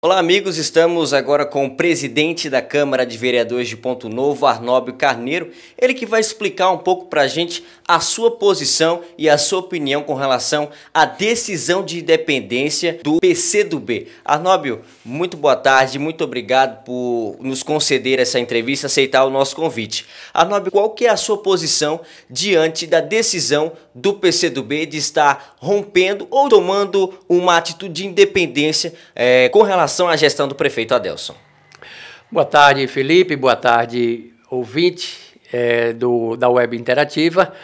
Olá, amigos. Estamos agora com o presidente da Câmara de Vereadores de Ponto Novo, Arnóbio Carneiro. Ele que vai explicar um pouco para a gente a sua posição e a sua opinião com relação à decisão de independência do PCdoB. Arnóbio, muito boa tarde, muito obrigado por nos conceder essa entrevista, aceitar o nosso convite. Arnóbio, qual que é a sua posição diante da decisão do PCdoB de estar rompendo ou tomando uma atitude de independência é, com relação relação à gestão do prefeito Adelson. Boa tarde, Felipe. Boa tarde, ouvinte é, do, da Web Interativa.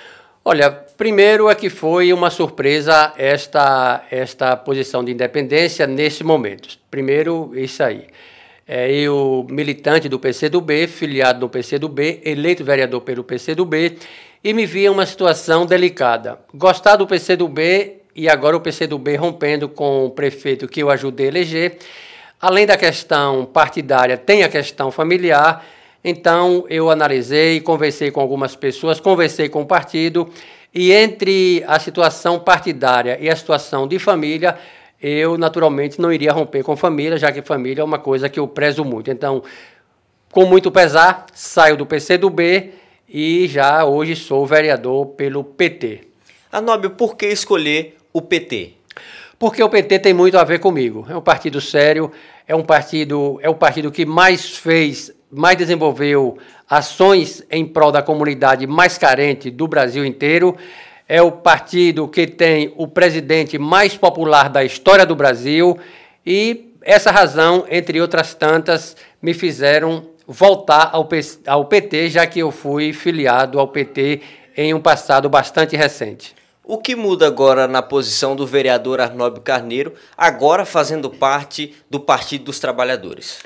Olha, primeiro é que foi uma surpresa esta, esta posição de independência nesse momento. Primeiro, isso aí. É, eu, militante do PCdoB, filiado do PCdoB, eleito vereador pelo PCdoB, e me via uma situação delicada. Gostar do PCdoB e agora o PCdoB rompendo com o prefeito que eu ajudei a eleger Além da questão partidária, tem a questão familiar. Então, eu analisei, conversei com algumas pessoas, conversei com o partido, e entre a situação partidária e a situação de família, eu naturalmente não iria romper com família, já que família é uma coisa que eu prezo muito. Então, com muito pesar, saio do PCdoB e já hoje sou vereador pelo PT. Anóbio, por que escolher o PT? porque o PT tem muito a ver comigo. É um partido sério, é um partido, é o partido que mais fez, mais desenvolveu ações em prol da comunidade mais carente do Brasil inteiro. É o partido que tem o presidente mais popular da história do Brasil e essa razão, entre outras tantas, me fizeram voltar ao PT, já que eu fui filiado ao PT em um passado bastante recente. O que muda agora na posição do vereador Arnóbio Carneiro, agora fazendo parte do Partido dos Trabalhadores?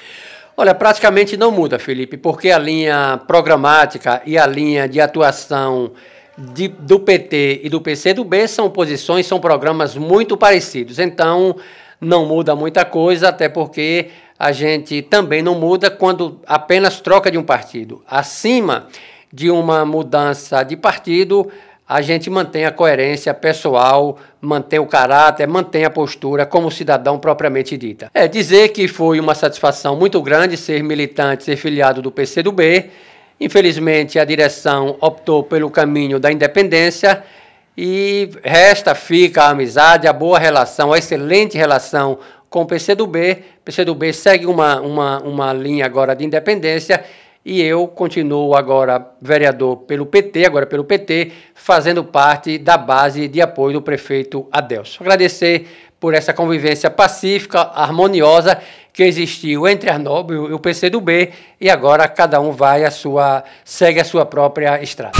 Olha, praticamente não muda, Felipe, porque a linha programática e a linha de atuação de, do PT e do PCdoB são posições, são programas muito parecidos. Então, não muda muita coisa, até porque a gente também não muda quando apenas troca de um partido. Acima de uma mudança de partido, a gente mantém a coerência pessoal, mantém o caráter, mantém a postura como cidadão propriamente dita. É dizer que foi uma satisfação muito grande ser militante, ser filiado do PCdoB. Infelizmente, a direção optou pelo caminho da independência e resta, fica a amizade, a boa relação, a excelente relação com o PCdoB. O PCdoB segue uma, uma, uma linha agora de independência e eu continuo agora vereador pelo PT, agora pelo PT, fazendo parte da base de apoio do prefeito Adelson. Agradecer por essa convivência pacífica, harmoniosa que existiu entre Arnóbio Nobre e o PCdoB e agora cada um vai a sua segue a sua própria estrada.